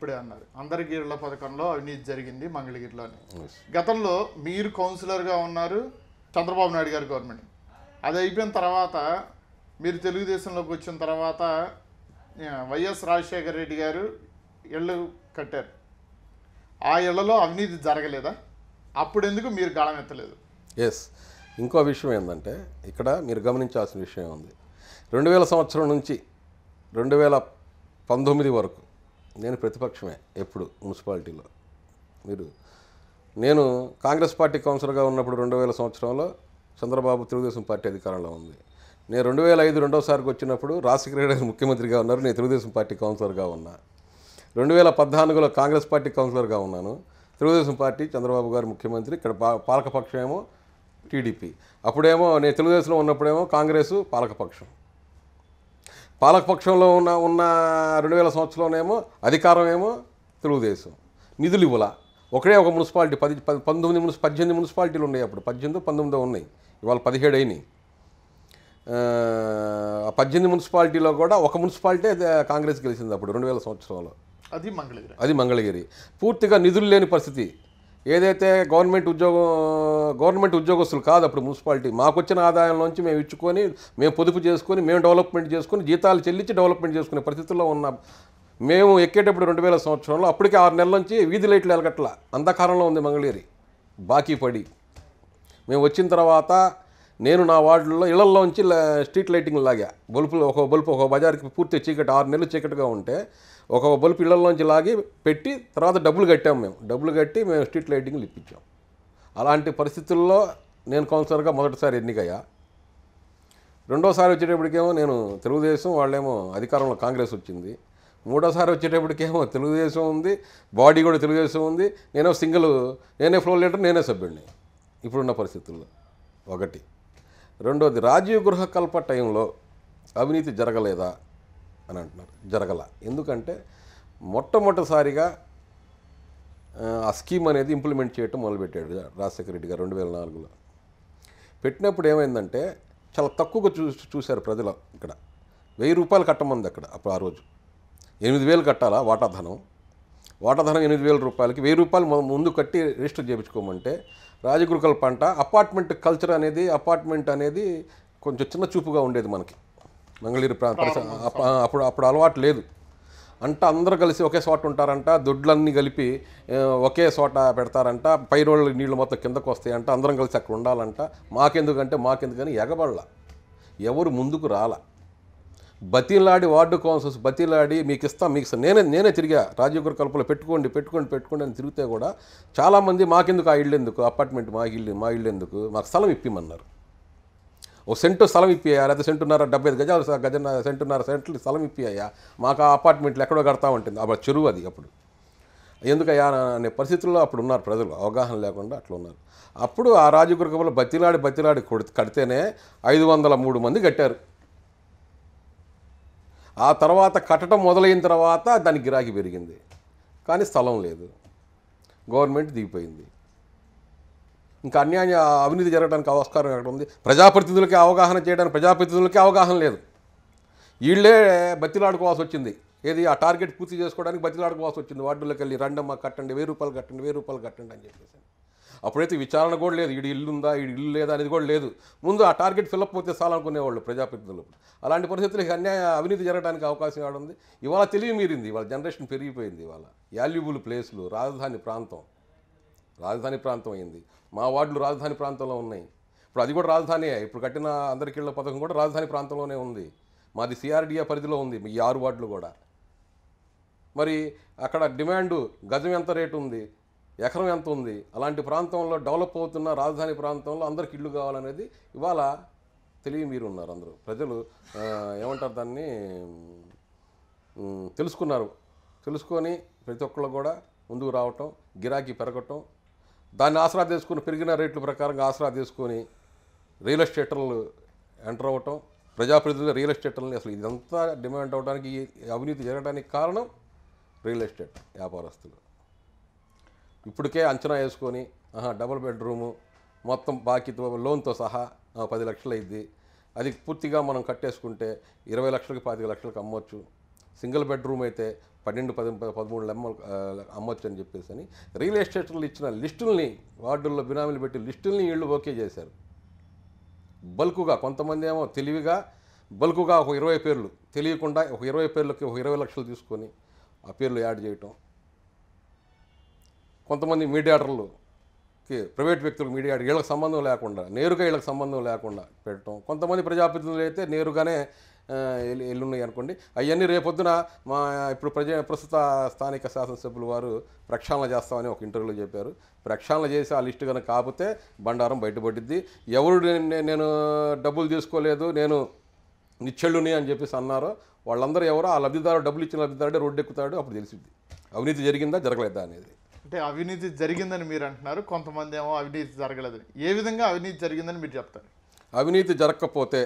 ఇప్పుడే అన్నారు అందరిగిరిల పథకంలో అవినీతి జరిగింది మంగళగిరిలోని గతంలో మీరు కౌన్సిలర్గా ఉన్నారు చంద్రబాబు నాయుడు గారు గవర్నమెంట్ అది అయిపోయిన తర్వాత మీరు తెలుగుదేశంలోకి వచ్చిన తర్వాత వైఎస్ రాజశేఖర రెడ్డి గారు ఇళ్ళు కట్టారు ఆ ఇళ్లలో అవినీతి జరగలేదా అప్పుడెందుకు మీరు గళం ఎత్తలేదు ఎస్ ఇంకో విషయం ఏంటంటే ఇక్కడ మీరు గమనించాల్సిన విషయం ఉంది రెండు వేల సంవత్సరం నుంచి రెండు వేల పంతొమ్మిది వరకు నేను ప్రతిపక్షమే ఎప్పుడు మున్సిపాలిటీలో మీరు నేను కాంగ్రెస్ పార్టీ కౌన్సిలర్గా ఉన్నప్పుడు రెండు వేల సంవత్సరంలో చంద్రబాబు తెలుగుదేశం పార్టీ అధికారంలో ఉంది నేను రెండు వేల ఐదు రెండోసారికి వచ్చినప్పుడు రాజశేఖర ముఖ్యమంత్రిగా ఉన్నారు నేను తెలుగుదేశం పార్టీ కౌన్సిలర్గా ఉన్నా రెండు వేల పద్నాలుగులో కాంగ్రెస్ పార్టీ కౌన్సిలర్గా ఉన్నాను తెలుగుదేశం పార్టీ చంద్రబాబు గారు ముఖ్యమంత్రి ఇక్కడ పాలకపక్షం ఏమో టీడీపీ అప్పుడేమో నేను తెలుగుదేశంలో ఉన్నప్పుడేమో కాంగ్రెస్ పాలకపక్షం పాలకపక్షంలో ఉన్న ఉన్న రెండు వేల సంవత్సరంలోనేమో అధికారం ఏమో తెలుగుదేశం నిధులు ఇవ్వాల ఒకటే ఒక మున్సిపాలిటీ పది పంతొమ్మిది మున్సి పద్దెనిమిది మున్సిపాలిటీలు ఉన్నాయి అప్పుడు పద్దెనిమిది పంతొమ్మిదో ఉన్నాయి ఇవాళ పదిహేడు అయినాయి పద్దెనిమిది మున్సిపాలిటీలో కూడా ఒక మున్సిపాలిటీ కాంగ్రెస్ గెలిచింది అప్పుడు రెండు వేల సంవత్సరంలో అది మంగళగిరి అది మంగళగిరి పూర్తిగా నిధులు లేని పరిస్థితి ఏదైతే గవర్నమెంట్ ఉద్యోగం గవర్నమెంట్ ఉద్యోగస్తులు కాదు అప్పుడు మున్సిపాలిటీ మాకు వచ్చిన ఆదాయంలోంచి మేము ఇచ్చుకొని మేము పొదుపు చేసుకొని మేము డెవలప్మెంట్ చేసుకొని జీతాలు చెల్లించి డెవలప్మెంట్ చేసుకునే పరిస్థితుల్లో ఉన్నాం మేము ఎక్కేటప్పుడు రెండు వేల సంవత్సరంలో అప్పటికే ఆరు నెలల నుంచి వీధి లైట్లు వెలగట్ల అంధకారంలో ఉంది మంగళేరి బాకీ పడి మేము వచ్చిన తర్వాత నేను నా వార్డుల్లో ఇళ్లలోంచి స్ట్రీట్ లైటింగ్ లాగా బల్బులు ఒక బల్బు ఒక బజార్కి పూర్తి చీకటి ఆరు నెలలు చీకటిగా ఉంటే ఒక బల్బు పిల్లల్లోంచి లాగి పెట్టి తర్వాత డబ్బులు కట్టాము మేము డబ్బులు కట్టి మేము స్ట్రీట్ లైటింగ్లు ఇప్పించాం అలాంటి పరిస్థితుల్లో నేను కౌన్సిలర్గా మొదటిసారి ఎన్నికయ్యా రెండోసారి వచ్చేటప్పటికేమో నేను తెలుగుదేశం వాళ్ళేమో అధికారంలో కాంగ్రెస్ వచ్చింది మూడోసారి వచ్చేటప్పటికేమో తెలుగుదేశం ఉంది బాడీ కూడా తెలుగుదేశం ఉంది నేనే సింగిల్ నేనే ఫ్లోర్ లీడర్ నేనే సభ్యుడిని ఇప్పుడున్న పరిస్థితుల్లో ఒకటి రెండోది రాజీవ్ గృహ కల్ప టైంలో అవినీతి జరగలేదా అని అంటున్నారు జరగల ఎందుకంటే మొట్టమొదటిసారిగా ఆ స్కీమ్ అనేది ఇంప్లిమెంట్ చేయటం మొదలుపెట్టాడు రాజశేఖర రెడ్డి గారు రెండు వేల నాలుగులో పెట్టినప్పుడు ఏమైందంటే చాలా తక్కువగా చూ చూశారు ప్రజలు ఇక్కడ వెయ్యి రూపాయలు కట్టమంది అక్కడ అప్పుడు ఆ రోజు ఎనిమిది వేలు కట్టాలా వాటాధనం వాటాధనం ఎనిమిది వేల రూపాయలకి వెయ్యి రూపాయలు ముందు కట్టి రిజిస్టర్ చేయించుకోమంటే రాజగురుకల పంట అపార్ట్మెంట్ కల్చర్ అనేది అపార్ట్మెంట్ అనేది కొంచెం చిన్న చూపుగా ఉండేది మనకి ప్రాంతం అప్పుడు అప్పుడు అలవాటు లేదు అంట అందరూ కలిసి ఒకే చోట ఉంటారంట దొడ్లన్నీ కలిపి ఒకే చోట పెడతారంట పై రోడ్లు నీళ్ళు మొత్తం కిందకు వస్తాయంట అందరం కలిసి అక్కడ ఉండాలంట మాకెందుకంటే మాకెందుకని ఎగబడాల ఎవరు ముందుకు రాల బతిలాడి వార్డు కౌన్సిల్స్ బతిలాడి మీకు ఇస్తాం మీకు నేనే నేనే తిరిగా రాజీవ్ కల్పలో పెట్టుకోండి పెట్టుకోండి పెట్టుకోండి అని తిరిగితే కూడా చాలామంది మాకెందుకు ఆ ఇల్లు ఎందుకు అపార్ట్మెంట్ మా ఇల్లు మా ఇల్లు ఎందుకు మాకు స్థలం ఇప్పిమన్నారు ఓ సెంటు స్థలం ఇప్పియా లేకపోతే సెంటున్నర డెబ్బై ఐదు గజాలు గజన్న సెంటున్నర సెంట్లు స్థలం ఇప్పియా మాకు ఆ అపార్ట్మెంట్లు ఎక్కడో కడతా ఉంటుంది అప్పుడు చెరువు అది అప్పుడు ఎందుకయ్యా అనే పరిస్థితుల్లో అప్పుడు ఉన్నారు ప్రజలు అవగాహన లేకుండా అట్లా ఉన్నారు అప్పుడు ఆ రాజగురుగంలో బతిలాడి బతిలాడి కొడు కడితేనే ఐదు వందల మూడు మంది కట్టారు ఆ తర్వాత కట్టడం మొదలైన తర్వాత దాని గిరాకీ పెరిగింది కానీ స్థలం లేదు గవర్నమెంట్ దిగిపోయింది ఇంకా అన్యాయ అవినీతి జరగడానికి ఆస్కారం ఎక్కడ ఉంది ప్రజాప్రతినిధులకి అవగాహన చేయడానికి ప్రజాప్రతినిధులకి అవగాహన లేదు వీళ్ళే బతిలాడుకోవాల్సి వచ్చింది ఏది ఆ టార్గెట్ పూర్తి చేసుకోవడానికి బతిలాడుకోవాల్సి వచ్చింది వార్డులకు వెళ్ళి రండమ్మా కట్టండి వెయ్యి రూపాయలు కట్టండి వెయ్యి రూపాయలు కట్టండి అని చెప్పేసి అప్పుడైతే విచారణ కూడా లేదు ఈడు ఇల్లు ఉందా ఈడు ఇల్లు లేదా అనేది కూడా లేదు ముందు ఆ టార్గెట్ ఫిల్అప్ పోతే చాలనుకునేవాళ్ళు ప్రజాప్రతినిధులు అలాంటి పరిస్థితులకి అన్యాయ అవినీతి జరగడానికి అవకాశం ఏడుంది ఇవాళ తెలివి మీరింది ఇవాళ జనరేషన్ పెరిగిపోయింది ఇవాళ వాల్యుబుల్ ప్లేసులు రాజధాని ప్రాంతం రాజధాని ప్రాంతం అయింది మా వార్డులు రాజధాని ప్రాంతంలో ఉన్నాయి ఇప్పుడు అది కూడా రాజధానియే ఇప్పుడు కట్టిన అందరికీళ్ళ పథకం కూడా రాజధాని ప్రాంతంలోనే ఉంది మాది సిఆర్డిఏ పరిధిలో ఉంది ఈ ఆరు వార్డులు కూడా మరి అక్కడ డిమాండు గజం ఎంత రేటు ఉంది ఎకరం ఎంత ఉంది అలాంటి ప్రాంతంలో డెవలప్ అవుతున్న రాజధాని ప్రాంతంలో అందరికి ఇల్లు కావాలనేది ఇవాళ తెలివి మీరు ఉన్నారు అందరూ ప్రజలు ఏమంటారు దాన్ని తెలుసుకున్నారు తెలుసుకొని ప్రతి ఒక్కళ్ళు కూడా ముందుకు రావటం గిరాకీ పెరగటం దాన్ని ఆసరా తీసుకుని పెరిగిన రేట్ల ప్రకారంగా ఆసరా తీసుకొని రియల్ ఎస్టేటర్లు ఎంటర్ అవ్వటం ప్రజాప్రతినిధులు రియల్ ఎస్టేట్లని అసలు ఇదంతా డిమాండ్ అవడానికి అవినీతి జరగడానికి కారణం రియల్ ఎస్టేట్ వ్యాపారస్తులు ఇప్పటికే అంచనా వేసుకొని డబుల్ బెడ్రూము మొత్తం బాకీతో లోన్తో సహా పది లక్షలు అయింది అది పూర్తిగా మనం కట్టేసుకుంటే ఇరవై లక్షలకి పాతిక లక్షలకు అమ్మవచ్చు సింగిల్ బెడ్రూమ్ అయితే పన్నెండు పది పదమూడు అమ్మ అమ్మొచ్చు అని చెప్పేసి అని రియల్ ఎస్టేట్లు ఇచ్చిన లిస్టుల్ని వార్డుల్లో బినామీలు పెట్టి లిస్టుల్ని వీళ్ళు ఓకే చేశారు బల్కుగా కొంతమంది ఏమో తెలివిగా బల్కుగా ఒక ఇరవై పేర్లు తెలియకుండా ఒక ఇరవై పేర్లకి ఒక ఇరవై లక్షలు తీసుకొని ఆ పేర్లు యాడ్ చేయటం కొంతమంది మీడియాటర్లు ప్రైవేట్ వ్యక్తులకు మీడియా వీళ్ళకి సంబంధం లేకుండా నేరుగా వీళ్ళకి సంబంధం లేకుండా పెట్టడం కొంతమంది ప్రజాప్రతినిధులు అయితే నేరుగానే ఎల్లున్నాయి అనుకోండి అవన్నీ రేపొద్దున మా ఇప్పుడు ప్రజ ప్రస్తుత స్థానిక శాసనసభ్యులు వారు ప్రక్షాళన చేస్తామని ఒక ఇంటర్వ్యూలో చెప్పారు ప్రక్షాళన చేసి ఆ లిస్టు కనుక కాకపోతే బండారం బయటపడిద్ది ఎవరు నేను డబ్బులు తీసుకోలేదు నేను నిచ్చెళ్ళుని అని చెప్పేసి అన్నారో వాళ్ళందరూ ఎవరో ఆ లబ్ధిదారు డబ్బులు ఇచ్చిన లబ్ధిదారుడే రోడ్డు ఎక్కుతాడు అప్పుడు తెలిసింది అవినీతి జరిగిందా జరగలేదా అనేది అంటే అవినీతి జరిగిందని మీరు అంటున్నారు కొంతమంది ఏమో అవినీతి జరగలేదని ఏ విధంగా అవినీతి జరిగిందని మీరు చెప్తారు అవినీతి జరగకపోతే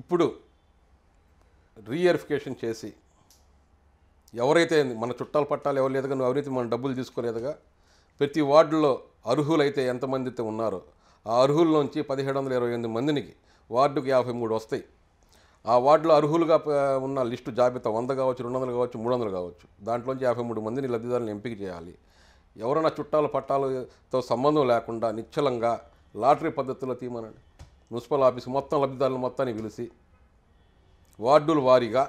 ఇప్పుడు రీఎరిఫికేషన్ చేసి ఎవరైతే మన చుట్టాల పట్టాలు ఎవరు లేదుగా నువ్వు ఎవరైతే మన డబ్బులు తీసుకోలేదుగా ప్రతి వార్డులో అర్హులైతే ఎంతమంది అయితే ఉన్నారో ఆ అర్హుల్లోంచి పదిహేడు వందల ఇరవై ఎనిమిది మందికి వార్డుకు యాభై మూడు వస్తాయి ఆ వార్డులో అర్హులుగా ఉన్న లిస్టు జాబితా వంద కావచ్చు రెండు వందలు కావచ్చు మూడు వందలు కావచ్చు దాంట్లోంచి యాభై మూడు మందిని లబ్ధిదారులను ఎంపిక చేయాలి ఎవరైనా చుట్టాలు పట్టాలతో సంబంధం లేకుండా నిశ్చలంగా లాటరీ పద్ధతిలో తీయమనండి మున్సిపల్ ఆఫీస్ మొత్తం లబ్ధిదారులు మొత్తాన్ని పిలిచి వార్డుల వారీగా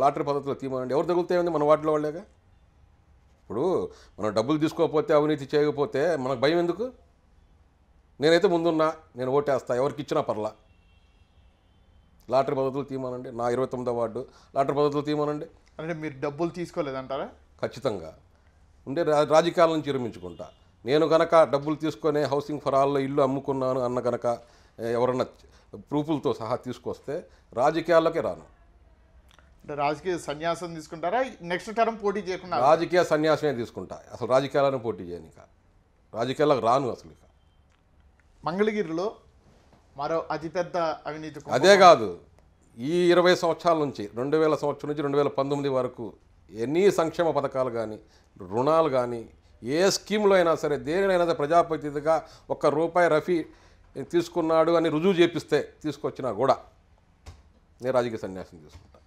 లాటరీ పద్ధతిలో తీయమండి ఎవరు తగులుతాయండి మన వార్డులో వాళ్ళేగా ఇప్పుడు మనం డబ్బులు తీసుకోకపోతే అవినీతి చేయకపోతే మనకు భయం ఎందుకు నేనైతే ముందున్నా నేను ఓటేస్తా ఎవరికి ఇచ్చినా పర్లా లాటరీ పద్ధతులు తీమానండి నా ఇరవై తొమ్మిదో వార్డు లాటరీ పద్ధతులు తీమానండి అంటే మీరు డబ్బులు తీసుకోలేదంటారా ఖచ్చితంగా ఉండే రాజకీయాల నుంచి విరమించుకుంటా నేను గనక డబ్బులు తీసుకొని హౌసింగ్ ఫర్ ఆల్లో ఇల్లు అమ్ముకున్నాను అన్న గనక ఎవరన్నా ప్రూఫులతో సహా తీసుకొస్తే రాజకీయాల్లోకి రాను అంటే రాజకీయ సన్యాసం తీసుకుంటారా నెక్స్ట్ టర్మ్ పోటీ చేయకుండా రాజకీయ సన్యాసమే తీసుకుంటా అసలు రాజకీయాలను పోటీ చేయను ఇక రాజకీయాలకు రాను అసలు ఇక మంగళగిరిలో మరో అతిపెద్ద అవినీతి అదే కాదు ఈ ఇరవై సంవత్సరాల నుంచి రెండు వేల సంవత్సరం నుంచి రెండు వేల పంతొమ్మిది వరకు ఎన్ని సంక్షేమ పథకాలు కానీ రుణాలు కానీ ఏ స్కీమ్లో అయినా సరే దేనినైనా సరే ప్రజాప్రతినిధిగా ఒక్క రూపాయి రఫీ తీసుకున్నాడు అని రుజువు చేపిస్తే తీసుకొచ్చినా కూడా నేను రాజకీయ సన్యాసం తీసుకుంటాను